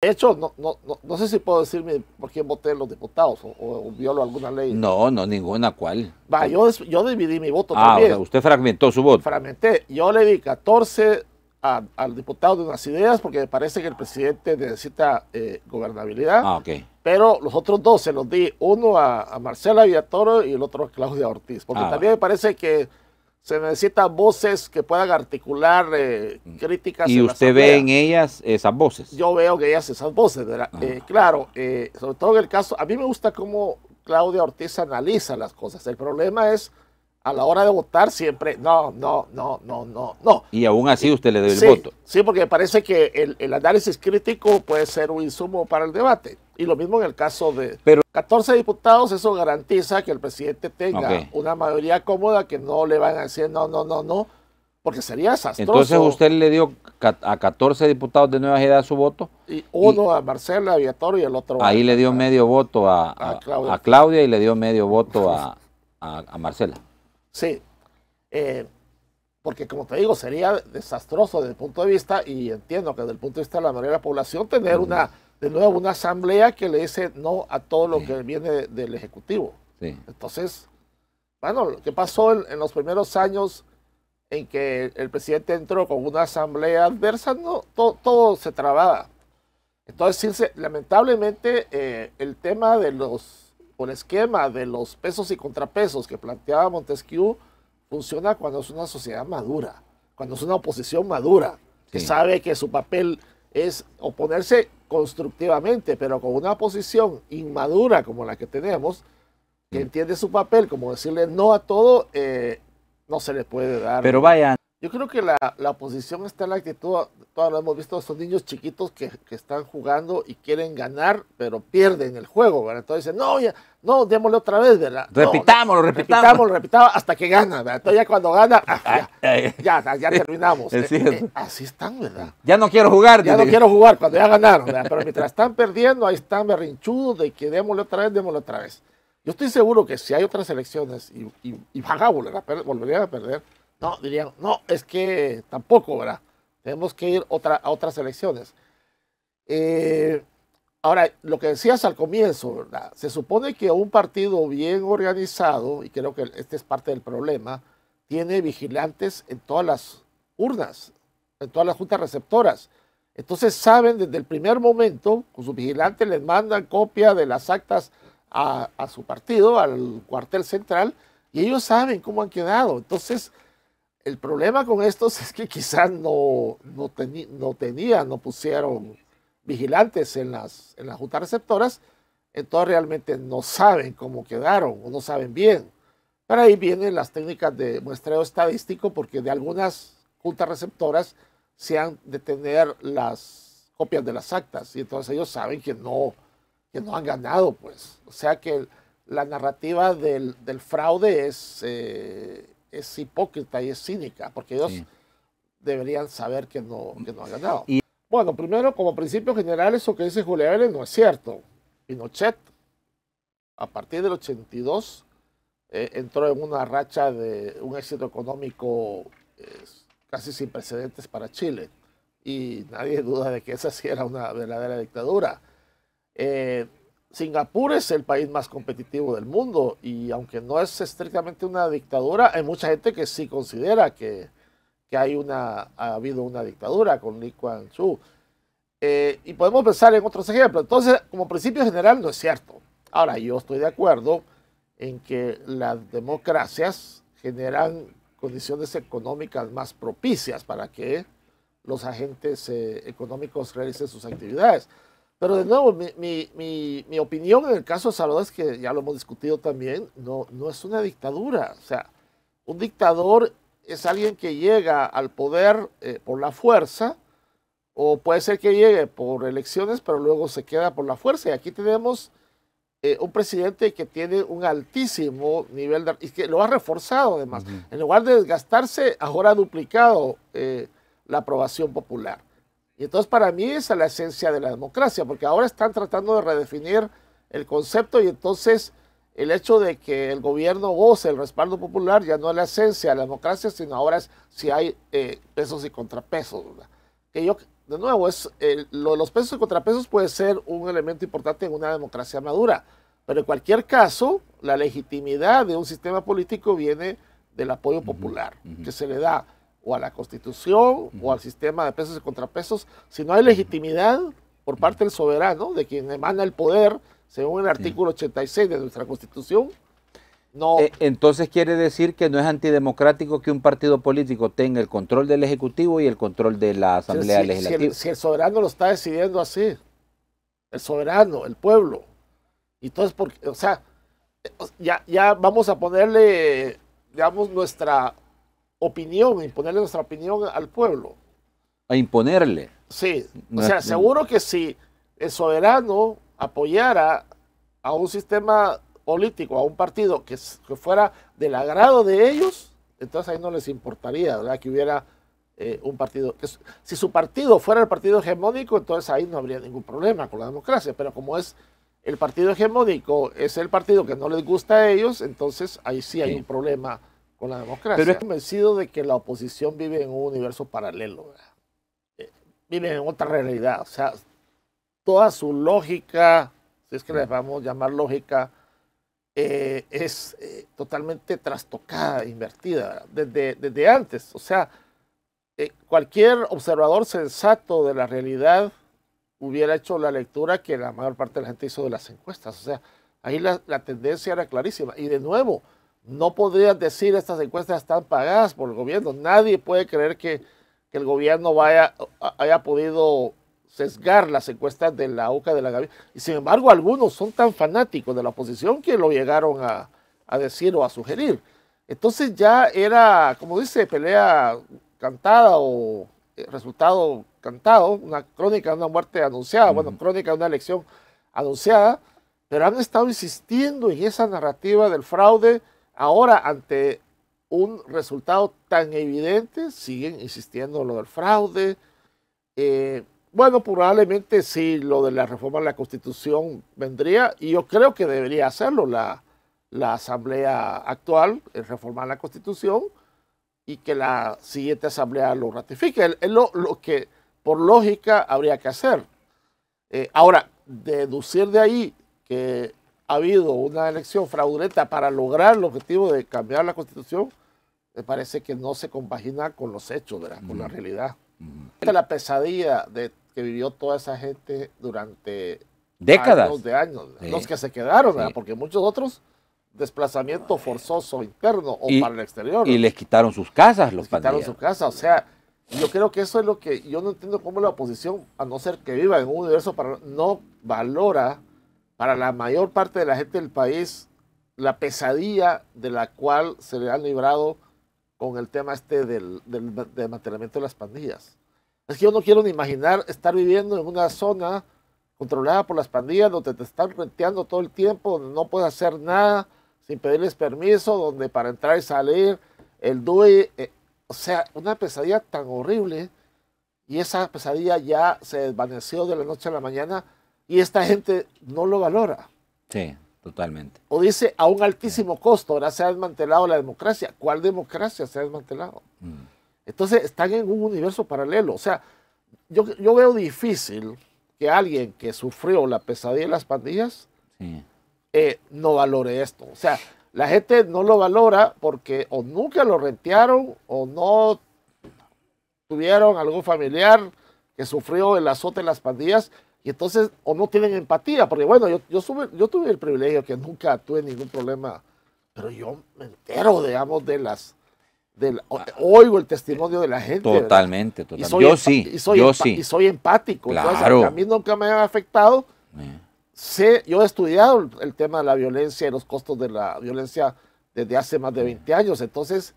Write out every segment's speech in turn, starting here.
De hecho, no, no, no, no, sé si puedo decirme por quién voté los diputados o, violo alguna ley. No, no, ninguna cual. Va, yo, yo dividí mi voto ah, también. usted fragmentó su voto. Fragmenté. Yo le di 14 al diputado de unas ideas porque me parece que el presidente necesita eh, gobernabilidad. Ah, ok. Pero los otros dos se los di, uno a, Marcela Villatoro y el otro a Claudia Ortiz. Porque ah, también me parece que se necesitan voces que puedan articular eh, mm. críticas. ¿Y usted ve en ellas esas voces? Yo veo que ellas esas voces, ¿verdad? Eh, claro, eh, sobre todo en el caso, a mí me gusta cómo Claudia Ortiz analiza las cosas. El problema es a la hora de votar siempre, no, no, no, no, no, no. Y aún así usted le dio el voto. Sí, porque parece que el, análisis crítico puede ser un insumo para el debate. Y lo mismo en el caso de Pero, 14 diputados, eso garantiza que el presidente tenga una mayoría cómoda que no le van a decir no, no, no, no, porque sería desastroso. Entonces usted le dio a 14 diputados de nueva edad su voto. Y uno a Marcela Viator y el otro. Ahí le dio medio voto a, Claudia. y le dio medio voto a Marcela. Sí. Eh, porque como te digo, sería desastroso desde el punto de vista, y entiendo que desde el punto de vista de la mayoría de la población, tener una, de nuevo, una asamblea que le dice no a todo lo que viene del Ejecutivo. Entonces, bueno, lo que pasó en, los primeros años en que el presidente entró con una asamblea adversa, no, todo, se trababa. Entonces, lamentablemente, eh, el tema de los por esquema de los pesos y contrapesos que planteaba Montesquieu, funciona cuando es una sociedad madura, cuando es una oposición madura, que sabe que su papel es oponerse constructivamente, pero con una oposición inmadura como la que tenemos, que mm. entiende su papel como decirle no a todo, eh, no se le puede dar. Pero vayan. Yo creo que la, la oposición está en la actitud, todos lo hemos visto, son niños chiquitos que, que, están jugando y quieren ganar, pero pierden el juego, ¿verdad? Entonces dicen, no, ya, no, démosle otra vez, ¿verdad? Repitamos, repitamos Repitamos, repitamos, hasta que gana, ¿verdad? Entonces ya cuando gana, ah, ya, ya, terminamos. ¿eh? Eh, así están, ¿verdad? Ya no quiero jugar. Ya no quiero jugar, cuando ya ganaron, Pero mientras están perdiendo, ahí están berrinchudos de que démosle otra vez, démosle otra vez. Yo estoy seguro que si hay otras elecciones y, y, y van a volver volverían a perder no, dirían, no, es que tampoco, ¿verdad? Tenemos que ir a otras elecciones. Eh, ahora, lo que decías al comienzo, ¿verdad? Se supone que un partido bien organizado, y creo que este es parte del problema, tiene vigilantes en todas las urnas, en todas las juntas receptoras. Entonces saben desde el primer momento, con sus vigilantes les mandan copia de las actas a, a, su partido, al cuartel central, y ellos saben cómo han quedado. Entonces, el problema con estos es que quizás no, no, tenían, no pusieron vigilantes en las, las juntas receptoras, entonces realmente no saben cómo quedaron o no saben bien. Pero ahí vienen las técnicas de muestreo estadístico porque de algunas juntas receptoras se han de tener las copias de las actas y entonces ellos saben que no, que no han ganado, pues. O sea que la narrativa del, fraude es, eh, es hipócrita y es cínica, porque ellos deberían saber que no, ha ganado. Bueno, primero, como principio general, eso que dice Julia Vélez no es cierto. Pinochet, a partir del 82, eh, entró en una racha de un éxito económico casi sin precedentes para Chile. Y nadie duda de que esa sí era una verdadera dictadura. Eh, Singapur es el país más competitivo del mundo y aunque no es estrictamente una dictadura, hay mucha gente que sí considera que, hay una, ha habido una dictadura con Lee Kuan Yew. Eh, y podemos pensar en otros ejemplos. Entonces, como principio general, no es cierto. Ahora, yo estoy de acuerdo en que las democracias generan condiciones económicas más propicias para que los agentes eh, económicos realicen sus actividades. Pero de nuevo, mi, mi, opinión en el caso de Salvador es que ya lo hemos discutido también, no, no es una dictadura. O sea, un dictador es alguien que llega al poder eh, por la fuerza, o puede ser que llegue por elecciones, pero luego se queda por la fuerza. Y aquí tenemos eh, un presidente que tiene un altísimo nivel de... y que lo ha reforzado además. En lugar de desgastarse, ahora ha duplicado eh, la aprobación popular. Y entonces para mí esa es la esencia de la democracia, porque ahora están tratando de redefinir el concepto y entonces el hecho de que el gobierno goce el respaldo popular ya no es la esencia de la democracia, sino ahora es si hay eh, pesos y contrapesos. Que yo, de nuevo, es, los pesos y contrapesos puede ser un elemento importante en una democracia madura, pero en cualquier caso, la legitimidad de un sistema político viene del apoyo popular que se le da o a la constitución o al sistema de pesos y contrapesos, si no hay legitimidad por parte del soberano, de quien emana el poder, según el artículo 86 de nuestra constitución, no. Eh, entonces quiere decir que no es antidemocrático que un partido político tenga el control del Ejecutivo y el control de la Asamblea Legislativa. Si el, soberano lo está decidiendo así, el soberano, el pueblo. Entonces, porque, o sea, eh, ya, ya vamos a ponerle, digamos, nuestra opinión, imponerle nuestra opinión al pueblo. A imponerle. Sí, o sea, seguro que si el soberano apoyara a un sistema político, a un partido que, fuera del agrado de ellos, entonces ahí no les importaría, ¿verdad? Que hubiera eh, un partido. Que, si su partido fuera el partido hegemónico, entonces ahí no habría ningún problema con la democracia, pero como es el partido hegemónico, es el partido que no les gusta a ellos, entonces ahí sí hay un problema la democracia. Pero es convencido de que la oposición vive en un universo paralelo, eh, vive en otra realidad. O sea, toda su lógica, si es que les vamos a llamar lógica, eh, es eh, totalmente trastocada, invertida, desde, desde antes. O sea, cualquier observador sensato de la realidad hubiera hecho la lectura que la mayor parte de la gente hizo de las encuestas. O sea, ahí la, la tendencia era clarísima. Y de nuevo, no podrían decir estas encuestas están pagadas por el gobierno. Nadie puede creer que, el gobierno vaya, haya podido sesgar las encuestas de la UCA de la Gavilla. Y sin embargo, algunos son tan fanáticos de la oposición que lo llegaron a, decir o a sugerir. Entonces ya era, como dice, pelea cantada o eh, resultado cantado, una crónica de una muerte anunciada, bueno, crónica de una elección anunciada, pero han estado insistiendo en esa narrativa del fraude Ahora, ante un resultado tan evidente, siguen insistiendo en lo del fraude. Eh, bueno, probablemente sí, lo de la reforma de la Constitución vendría, y yo creo que debería hacerlo la, Asamblea actual, reformar la Constitución y que la siguiente Asamblea lo ratifique. Es lo, que, por lógica, habría que hacer. Eh, ahora, deducir de ahí que ha habido una elección fraudulenta para lograr el objetivo de cambiar la constitución, me parece que no se compagina con los hechos, con la realidad. la pesadilla de, que vivió toda esa gente durante décadas de años, los que se quedaron, porque muchos otros desplazamiento forzoso interno o para el exterior. Y les quitaron sus casas, los les quitaron sus casas, o sea, yo creo que eso es lo que yo no entiendo cómo la oposición, a no ser que viva en un universo para no valora para la mayor parte de la gente del país la pesadilla de la cual se le han librado con el tema este del, del, de las pandillas. Es que yo no quiero ni imaginar estar viviendo en una zona controlada por las pandillas donde te están renteando todo el tiempo, donde no puedes hacer nada sin pedirles permiso, donde para entrar y salir el DUI, eh, o sea, una pesadilla tan horrible y esa pesadilla ya se desvaneció de la noche a la mañana y esta gente no lo valora. Sí, totalmente. O dice a un altísimo costo, ahora se ha desmantelado la democracia. ¿Cuál democracia se ha desmantelado? Mm. Entonces están en un universo paralelo. O sea, yo, veo difícil que alguien que sufrió la pesadilla de las pandillas eh, no valore esto. O sea, la gente no lo valora porque o nunca lo rentearon o no tuvieron algún familiar que sufrió el azote de las pandillas y entonces, o no tienen empatía, porque bueno, yo, yo, tuve el privilegio que nunca tuve ningún problema, pero yo me entero, digamos, de las oigo el testimonio de la gente. Totalmente, totalmente. yo sí, soy yo sí. Y soy empático. Claro. a mí nunca me ha afectado. Eh. Sé, yo he estudiado el, tema de la violencia y los costos de la violencia desde hace más de 20 años. Entonces,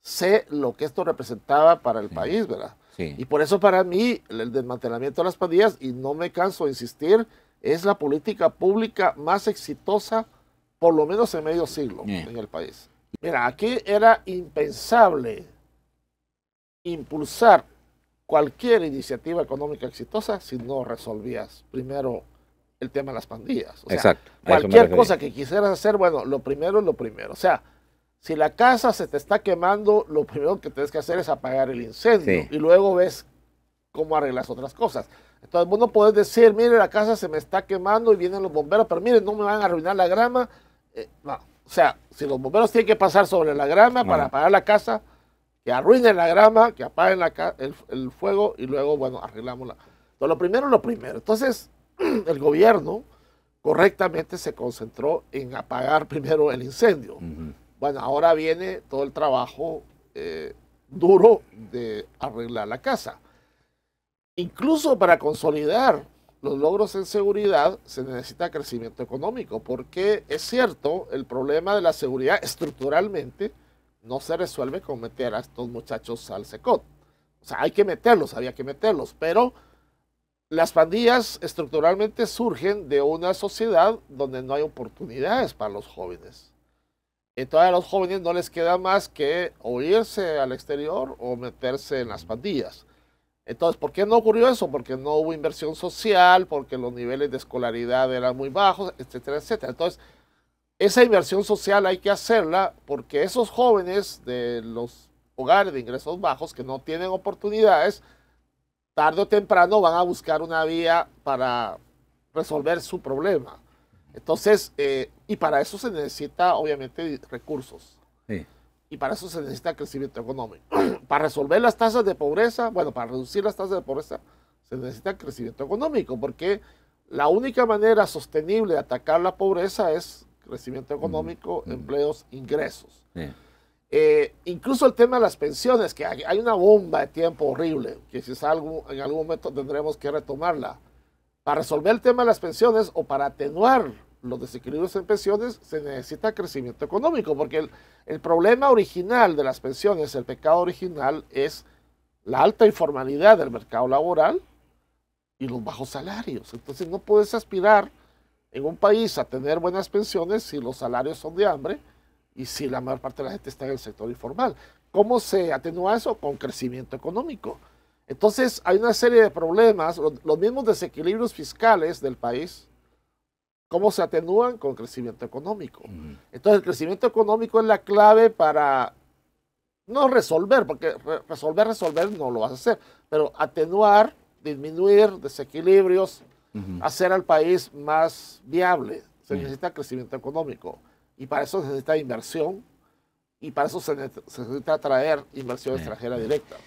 sé lo que esto representaba para el país, ¿verdad? Y por eso para mí el desmantelamiento de las pandillas, y no me canso de insistir, es la política pública más exitosa, por lo menos en medio siglo, eh. en el país. Mira, aquí era impensable impulsar cualquier iniciativa económica exitosa si no resolvías primero el tema de las pandillas. Exacto. Cualquier cosa que quisieras hacer, bueno, lo primero es lo primero. O sea, si la casa se te está quemando, lo primero que tienes que hacer es apagar el incendio y luego ves cómo arreglas otras cosas. Entonces vos no podés decir, mire, la casa se me está quemando y vienen los bomberos, pero mire, no me van a arruinar la grama. Eh, o sea, si los bomberos tienen que pasar sobre la grama para apagar la casa, que arruinen la grama, que apaguen el, fuego y luego, bueno, arreglamos la... Entonces, lo primero, lo primero. Entonces, el gobierno correctamente se concentró en apagar primero el incendio. Bueno, ahora viene todo el trabajo eh, duro de arreglar la casa. Incluso para consolidar los logros en seguridad se necesita crecimiento económico, porque es cierto, el problema de la seguridad estructuralmente no se resuelve con meter a estos muchachos al SECOT. O sea, hay que meterlos, había que meterlos, pero las pandillas estructuralmente surgen de una sociedad donde no hay oportunidades para los jóvenes. Entonces a los jóvenes no les queda más que o al exterior o meterse en las pandillas. Entonces, ¿por qué no ocurrió eso? Porque no hubo inversión social, porque los niveles de escolaridad eran muy bajos, etcétera, etcétera. Entonces, esa inversión social hay que hacerla porque esos jóvenes de los hogares de ingresos bajos que no tienen oportunidades, tarde o temprano van a buscar una vía para resolver su problema. Entonces, eh, y para eso se necesita, obviamente, recursos. Y para eso se necesita crecimiento económico. para resolver las tasas de pobreza, bueno, para reducir las tasas de pobreza, se necesita crecimiento económico, porque la única manera sostenible de atacar la pobreza es crecimiento económico, empleos, ingresos. Eh, incluso el tema de las pensiones, que hay, hay una bomba de tiempo horrible, que si es algo, en algún momento tendremos que retomarla. Para resolver el tema de las pensiones o para atenuar los desequilibrios en pensiones, se necesita crecimiento económico, porque el, problema original de las pensiones, el pecado original, es la alta informalidad del mercado laboral y los bajos salarios. Entonces no puedes aspirar en un país a tener buenas pensiones si los salarios son de hambre y si la mayor parte de la gente está en el sector informal. ¿Cómo se atenúa eso? Con crecimiento económico. Entonces hay una serie de problemas, los mismos desequilibrios fiscales del país ¿Cómo se atenúan? Con crecimiento económico. Entonces, el crecimiento económico es la clave para no resolver, porque resolver, resolver no lo vas a hacer, pero atenuar, disminuir desequilibrios, hacer al país más viable. Se necesita crecimiento económico y para eso se necesita inversión y para eso se necesita atraer inversión extranjera directa.